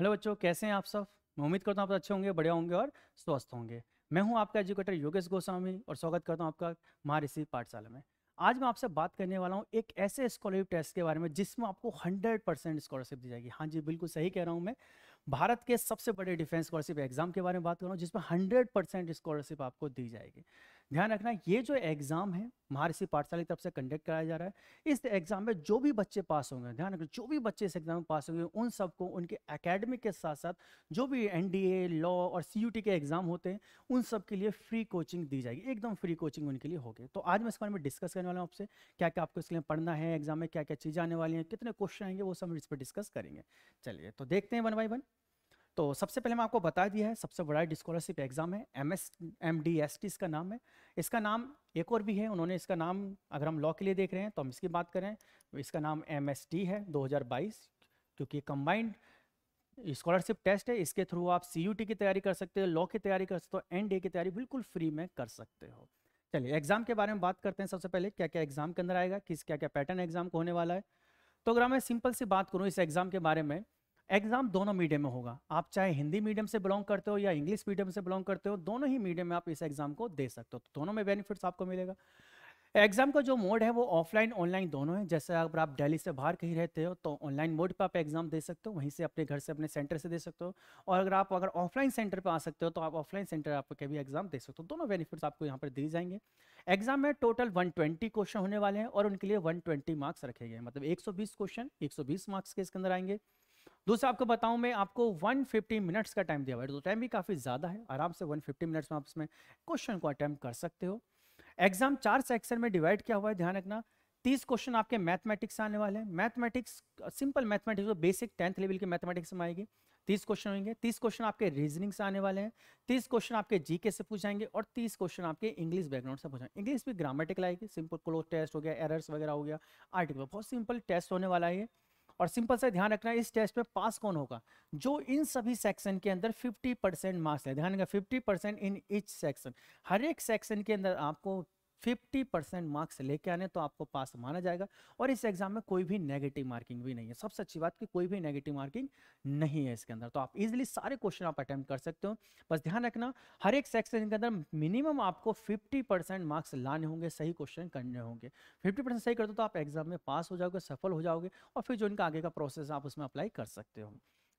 hello बच्चों कैसे हैं आप सब मैं उम्मीद करता हूँ आप अच्छे होंगे बढ़िया होंगे और स्वस्थ होंगे मैं हूँ आपका एजुकेटर योगेश गोस्वामी और स्वागत करता हूँ आपका महारिषि पाठशाला में आज मैं आपसे बात करने वाला हूँ एक ऐसे स्कॉलरशिप टेस्ट के बारे में जिसमें आपको हंड्रेड परसेंट स्कॉलरशिप दी जाएगी हाँ जी बिल्कुल सही कह रहा हूँ मैं भारत के सबसे बड़े डिफेंस स्कॉलरशिप एग्जाम के बारे में बात कर रहा हूँ जिसमें हंड्रेड परसेंट स्कॉलरशिप आपको दी जाएगी ध्यान रखना ये जो एग्ज़ाम है महारिषि पाठशाला की तरफ से कंडक्ट कराया जा रहा है इस एग्ज़ाम में जो भी बच्चे पास होंगे ध्यान रखना जो भी बच्चे इस एग्ज़ाम में पास होंगे उन सबको उनके एकेडमिक के साथ साथ जो भी एनडीए लॉ और सीयूटी के एग्ज़ाम होते हैं उन सब के लिए फ्री कोचिंग दी जाएगी एकदम फ्री कोचिंग उनके लिए होगी तो आज मैं इस बारे में डिस्कस करने वाला हूँ आपसे क्या क्या आपको इसके लिए पढ़ना है एग्जाम में क्या क्या चीज़ें आने वाली हैं कितने क्वेश्चन आएंगे वो सब इस पर डिस्कस करेंगे चलिए तो देखते हैं वन बाई वन तो सबसे पहले मैं आपको बता दिया है सबसे बड़ा डिस्कॉलरशिप एग्जाम है M S M D S T इसका नाम है इसका नाम एक और भी है उन्होंने इसका नाम अगर हम लॉ के लिए देख रहे हैं तो हम इसकी बात करें तो इसका नाम एम एस टी है 2022 क्योंकि कंबाइंड स्कॉलरशिप टेस्ट है इसके थ्रू आप सी यू टी की तैयारी कर सकते हो लॉ की तैयारी कर सकते हो एन डी की तैयारी बिल्कुल फ्री में कर सकते हो चलिए एग्जाम के बारे में बात करते हैं सबसे पहले क्या क्या एग्जाम के अंदर आएगा किस क्या क्या पैटर्न एग्जाम को होने वाला है तो अगर मैं सिंपल सी बात करूँ इस एग्जाम के बारे में एग्जाम दोनों मीडियम में होगा आप चाहे हिंदी मीडियम से बिलोंग करते हो या इंग्लिश मीडियम से बिलोंग करते हो दोनों ही मीडियम में आप इस एग्जाम को दे सकते हो तो दोनों में बेनिफिट्स आपको मिलेगा एग्जाम का जो मोड है वो ऑफलाइन ऑनलाइन दोनों है जैसे अगर आप दिल्ली से बाहर कहीं रहते हो तो ऑनलाइन मोड पर आप एग्जाम दे सकते हो वहीं से अपने घर से अपने सेंटर से दे सकते हो और अगर आप अगर ऑफलाइन सेंटर पर आ सकते हो तो आप ऑफलाइन सेंटर आप कभी एग्जाम दे सकते हो दोनों बेनिफिट्स आपको यहाँ पर दिए जाएंगे एग्जाम में टोटल वन क्वेश्चन होने वाले हैं और उनके लिए वन मार्क्स रखे गए मतलब एक क्वेश्चन एक मार्क्स के इसके अंदर आएंगे दोस्तों आपको बताऊं मैं आपको 150 मिनट्स का टाइम दिया हुआ है तो टाइम भी काफ़ी ज़्यादा है आराम से 150 मिनट्स में आप इसमें क्वेश्चन को अटैम्प्ट कर सकते हो एग्जाम चार सेक्शन में डिवाइड किया हुआ है ध्यान रखना तीस क्वेश्चन आपके मैथमेटिक्स आने वाले हैं मैथमेटिक्स सिंपल मैथमेटिक्स तो बेसिक टेंथ लेवल के मैथमेटिक्स में आएगी तीस क्वेश्चन होंगे तीस क्वेश्चन आपके रीजनिंग से आने वाले हैं तीस क्वेश्चन आपके जीके से पूछ जाएंगे और तीस क्वेश्चन आपके इंग्लिश बैकग्राउंड से पूछाएंगे इंग्लिश भी ग्रामेटिकल आएगी सिंपल क्लोज टेस्ट हो गया एरर्स वगैरह हो गया आर्टिकल बहुत सिंपल टेस्ट होने वाला है और सिंपल सा ध्यान रखना इस टेस्ट में पास कौन होगा जो इन सभी सेक्शन के अंदर 50 परसेंट मार्क्स है ध्यान रखना 50 परसेंट इन ईच सेक्शन हर एक सेक्शन के अंदर आपको 50 परसेंट मार्क्स लेके आने तो आपको पास माना जाएगा और इस एग्जाम में कोई भी नेगेटिव मार्किंग भी नहीं है सबसे अच्छी बात कि कोई भी नेगेटिव मार्किंग नहीं है इसके अंदर तो आप इजिली सारे क्वेश्चन आप अटेम्प्ट कर सकते हो बस ध्यान रखना हर एक सेक्शन के अंदर मिनिमम आपको फिफ्टी मार्क्स लाने होंगे सही क्वेश्चन करने होंगे फिफ्टी सही कर दो तो आप एग्जाम में पास हो जाओगे सफल हो जाओगे और फिर जो इनका आगे का प्रोसेस आप उसमें अप्लाई कर सकते हो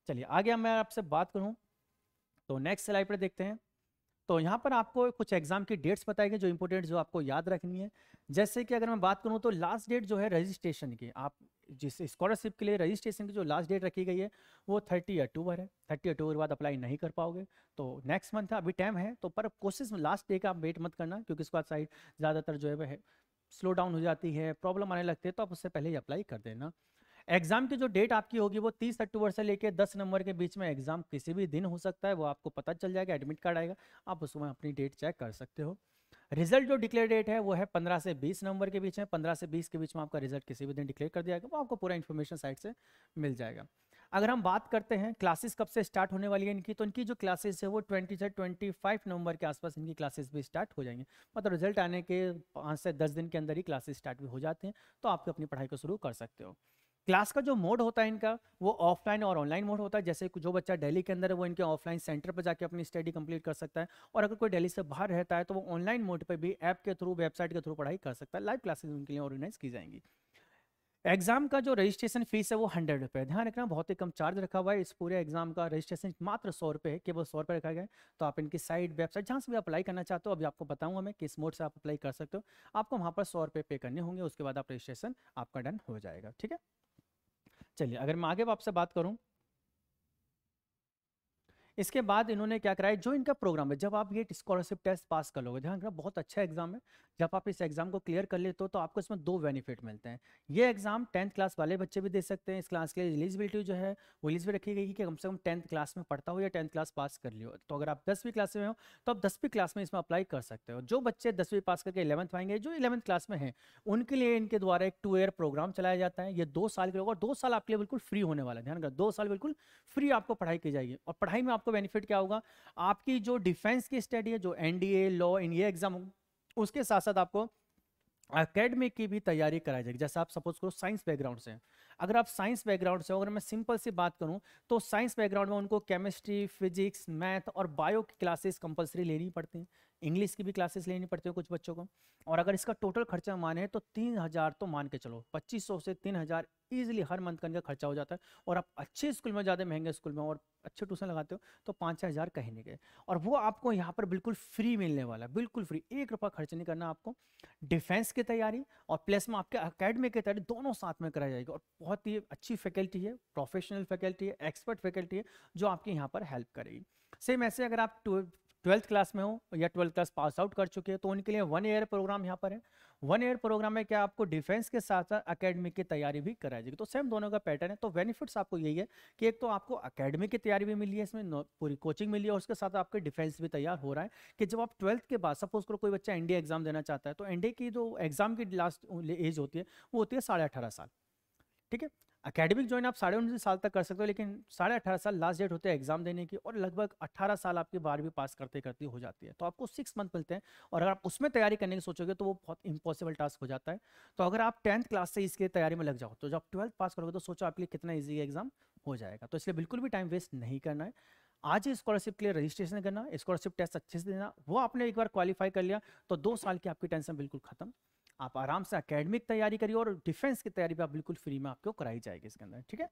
चलिए आगे मैं आपसे बात करूँ तो नेक्स्ट स्लाइड पर देखते हैं तो यहाँ पर आपको कुछ एग्जाम की डेट्स बताएंगे जो इम्पोर्टेंट जो आपको याद रखनी है जैसे कि अगर मैं बात करूँ तो लास्ट डेट जो है रजिस्ट्रेशन की आप जिस स्कॉलरशिप के लिए रजिस्ट्रेशन की जो लास्ट डेट रखी गई है वो थर्टी अक्टूबर है थर्टी अक्टूबर के बाद अप्लाई नहीं कर पाओगे तो नेक्स्ट मंथ है अभी टाइम है तो पर कोशिश लास्ट डे का आप वेट मत करना क्योंकि इसके बाद साइड ज़्यादातर जो है वह स्लो डाउन हो जाती है प्रॉब्लम आने लगती है तो आप उससे पहले ही अप्लाई कर देना एग्जाम की जो डेट आपकी होगी वो 30 अक्टूबर से लेकर 10 नंबर के बीच में एग्जाम किसी भी दिन हो सकता है वो आपको पता चल जाएगा एडमिट कार्ड आएगा आप उसमें अपनी डेट चेक कर सकते हो रिजल्ट जो डिक्लेयर डेट है वो है 15 से 20 नंबर के बीच में 15 से 20 के बीच में आपका रिजल्ट किसी भी दिन डिक्लेयर कर दिया जाएगा वो आपको पूरा इन्फॉर्मेशन साइट से मिल जाएगा अगर हम बात करते हैं क्लासेस कब से स्टार्ट होने वाली है इनकी तो इनकी जो क्लासेस है वो 20 से 25 नवंबर के आसपास इनकी क्लासेस भी स्टार्ट हो जाएंगे मतलब रिजल्ट आने के पाँच से दस दिन के अंदर ही क्लासेस स्टार्ट भी हो जाते हैं तो आप अपनी पढ़ाई को शुरू कर सकते हो क्लास का जो मोड होता है इनका वो ऑफलाइन और ऑनलाइन मोड होता है जैसे जो बच्चा दिल्ली के अंदर है वो इनके ऑफलाइन सेंटर पर जाके अपनी स्टडी कंप्लीट कर सकता है और अगर कोई दिल्ली से बाहर रहता है तो वो ऑनलाइन मोड पर भी ऐप के थ्रू वेबसाइट के थ्रू पढ़ाई कर सकता है लाइव क्लासेज उनके लिए ऑर्गेनाइज की जाएंगी एग्जाम का जो रजिस्ट्रेशन फीस है वो हंड्रेड रुपये ध्यान रखना बहुत ही कम चार्ज रखा हुआ है इस पूरे एग्जाम का रजिस्ट्रेशन मात्र सौ रुपये है केवल सौ रुपये रखा गया है तो आप इनकी साइट वेबसाइट जहाँ से भी अप्लाई करना चाहते हो अभी आपको बताऊंगा मैं किस मोड से आप अप्लाई कर सकते हो आपको वहाँ पर सौ रुपये पे करने होंगे उसके बाद आप रजिस्ट्रेशन आपका डन हो जाएगा ठीक है चलिए अगर मैं आगे आपसे बात करूँ इसके बाद इन्होंने क्या कराया जो इनका प्रोग्राम है जब आप ये स्कॉलरशिप टेस्ट पास कर लोगे ध्यान रखना बहुत अच्छा एग्जाम है जब आप इस एग्जाम को क्लियर कर लेते हो तो आपको इसमें दो बेनिफिट मिलते हैं ये एग्जाम टेंथ क्लास वाले बच्चे भी दे सकते हैं इस क्लास के लिए एलिजिबिलिटी जो है वो भी रखी गई कि कम से कम टेंथ क्लास में पढ़ता हो या टेंथ क्लास पास कर लियो तो अगर आप दसवीं क्लास में हो तो आप दसवीं क्लास में इसमें अप्लाई कर सकते हो जो बच्चे दसवीं पास करके इलेवंथ आएंगे जो इलेवंथ क्लास में है उनके लिए इनके द्वारा एक टू ईयर प्रोग्राम चलाया जाता है ये दो साल के लोग और दो साल आपके लिए बिल्कुल फ्री होने वाला है ध्यान रखना दो साल बिल्कुल फ्री आपको पढ़ाई की जाएगी और पढ़ाई में आप आपको बेनिफिट क्या होगा आपकी जो डिफेंस की स्टडी है जो एनडीए लॉ इन ये एग्जाम उसके साथ साथ आपको अकेडमिक की भी तैयारी कराई जाएगी जैसे आप सपोज करो साइंस बैकग्राउंड से अगर आप साइंस बैकग्राउंड से हो अगर मैं सिंपल सी बात करूँ तो साइंस बैकग्राउंड में उनको केमिस्ट्री फिजिक्स मैथ और बायो की क्लासेस कंपलसरी लेनी पड़ती हैं इंग्लिश की भी क्लासेस लेनी पड़ती है कुछ बच्चों को और अगर इसका टोटल खर्चा माने तो तीन हज़ार तो मान के चलो पच्चीस सौ से तीन हज़ार ईजिली हर मंथ का खर्चा हो जाता है और आप अच्छे स्कूल में ज़्यादा महंगे स्कूल में और अच्छे ट्यूशन लगाते हो तो पाँच छः हज़ार कहीं गए और वो आपको यहाँ पर बिल्कुल फ्री मिलने वाला है बिल्कुल फ्री एक रुपया खर्च नहीं करना आपको डिफेंस की तैयारी और प्लस में आपके अकेडमी की तैयारी दोनों साथ में कराई जाएगी और बहुत बहुत ही अच्छी फैकल्टी है प्रोफेशनल फैकल्टी है एक्सपर्ट फैकल्टी है जो आपकी यहाँ पर हेल्प करेगी सेम ऐसे अगर आप ट्वेल्थ क्लास में हो या ट्वेल्थ क्लास पास आउट कर चुके हैं तो उनके लिए वन ईयर प्रोग्राम यहाँ पर है वन ईयर प्रोग्राम में क्या आपको डिफेंस के साथ साथ अकेडमिक की तैयारी भी कराई जाएगी तो सेम दोनों का पैटर्न है तो बेनिफिट्स आपको यही है कि एक तो आपको अकेडमिक की तैयारी भी मिली है इसमें पूरी कोचिंग मिली है उसके साथ आपके डिफेंस भी तैयार हो रहा है कि जब आप ट्वेल्थ के बाद सपोज करो कोई बच्चा एनडीए एग्जाम देना चाहता है तो एनडीए की जो एग्जाम की लास्ट एज होती है वो होती है साढ़े साल ठीक है अकेडमिक ज्वाइन आप साढ़े उन्नीस साल तक कर सकते हो लेकिन साढ़े अठारह साल लास्ट डेट होते हैं एग्जाम देने की और लगभग अट्ठारह साल आपकी बारहवीं पास करते करते हो जाती है तो आपको सिक्स मंथ मिलते हैं और अगर आप उसमें तैयारी करने की सोचोगे तो वो बहुत इंपॉसिबल टास्क हो जाता है तो अगर आप टेंथ क्लास से इसके तैयारी में लग जाओ तो जब आप ट्वेल्थ पास करोगे तो सोचो आपके लिए कितना ईजी एग्जाम हो जाएगा तो इसलिए बिल्कुल भी टाइम वेस्ट नहीं करना है आज ही स्कॉलरशिप के लिए रजिस्ट्रेशन करना स्कॉलरशिप टेस्ट अच्छे से देना वो आपने एक बार क्वालिफाई कर लिया तो दो साल की आपकी टेंशन बिल्कुल खत्म आप आराम से अकेडमिक तैयारी करिए और डिफेंस की तैयारी भी आप बिल्कुल फ्री में आपको कराई जाएगी इसके अंदर ठीक है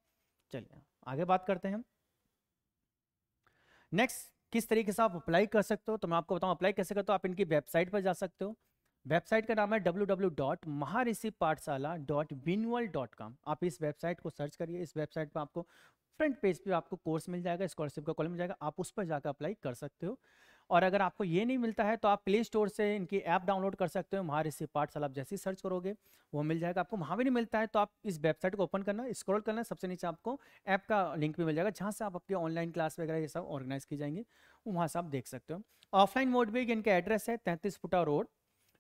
चलिए आगे बात करते हैं नेक्स्ट किस तरीके से आप अप्लाई कर सकते हो तो मैं आपको बताऊँ अप्लाई कैसे करते हो आप इनकी वेबसाइट पर जा सकते हो वेबसाइट का नाम है W W dot Pathshala dot dot com आप इस वेबसाइट को सर्च करिए इस वेबसाइट पर आपको फ्रंट पेज पे आपको कोर्स मिल जाएगा स्कॉलरशिप का कॉलम मिल जाएगा आप उस पर जाकर अप्लाई कर सकते हो और अगर आपको ये नहीं मिलता है तो आप प्ले स्टोर से इनकी ऐप डाउनलोड कर सकते हो महाऋषि पाठशाला आप जैसे ही सर्च करोगे वो मिल जाएगा आपको वहाँ भी नहीं मिलता है तो आप इस वेबसाइट को ओपन करना स्क्रॉल करना सबसे नीचे आपको ऐप का लिंक भी मिल जाएगा जहाँ से आप आपकी ऑनलाइन क्लास वगैरह ये सब ऑर्गेनाइज की जाएंगे वहाँ से आप देख सकते हो ऑफलाइन मोड भी इनका एड्रेस है तैंतीस फुटा road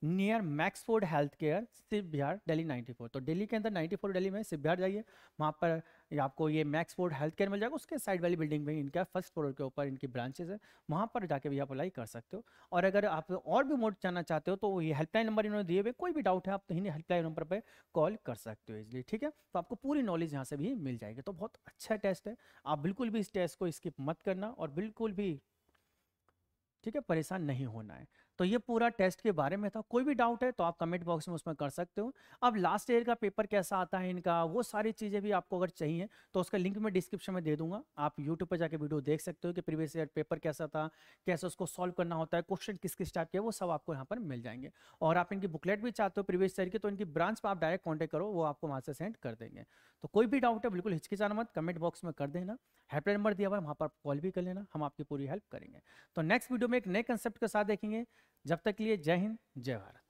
near Maxford health care Shiv Vihar ninety 94 तो दिल्ली के अंदर 94 डेली में सिव बिहार जाइए वहाँ पर आपको ये मैक्सफोर्ड हेल्थ केयर मिल जाएगा उसके साइड वाली बिल्डिंग में इनका फर्स्ट फ्लोर के ऊपर इनकी ब्रांचेज है वहाँ पर जाके भी आप अप्लाई कर सकते हो और अगर आप और भी मोड जाना चाहते हो तो ये हेल्पलाइन नंबर इन्होंने दिए हुए कोई भी डाउट है आप तो इन्हें हेल्पलाइन नंबर पर कॉल कर सकते हो इसलिए ठीक है तो आपको पूरी नॉलेज यहाँ से भी मिल जाएगी तो बहुत अच्छा टेस्ट है आप बिल्कुल भी इस टेस्ट को स्किप मत करना और बिल्कुल भी ठीक है परेशान नहीं होना है तो ये पूरा टेस्ट के बारे में था कोई भी डाउट है तो आप कमेंट बॉक्स में उसमें कर सकते हो अब लास्ट ईयर का पेपर कैसा आता है इनका वो सारी चीज़ें भी आपको अगर चाहिए तो उसका लिंक मैं डिस्क्रिप्शन में दे दूंगा आप यूट्यूब पर जाकर वीडियो देख सकते हो कि प्रीवियस ईयर पेपर कैसा था कैसे उसको सॉल्व करना होता है क्वेश्चन किस किस टाइप के वो सब आपको यहाँ पर मिल जाएंगे और आप इनकी बुकलेट भी चाहते हो प्रीवियस ईयर की तो इनकी ब्रांच पर आप डायरेक्ट कॉन्टैक्ट करो वो आपको वहाँ से सेंड कर देंगे तो कोई भी डाउट है बिल्कुल हिचकिचाना मत कमेंट बॉक्स में कर देना हेल्पलाइन नंबर दिया हुआ है वहाँ पर कॉल भी कर लेना हम आपकी पूरी हेल्प करेंगे तो नेक्स्ट वीडियो में एक नए कंसेप्ट के साथ देखेंगे जब तक लिए जय हिंद जय भारत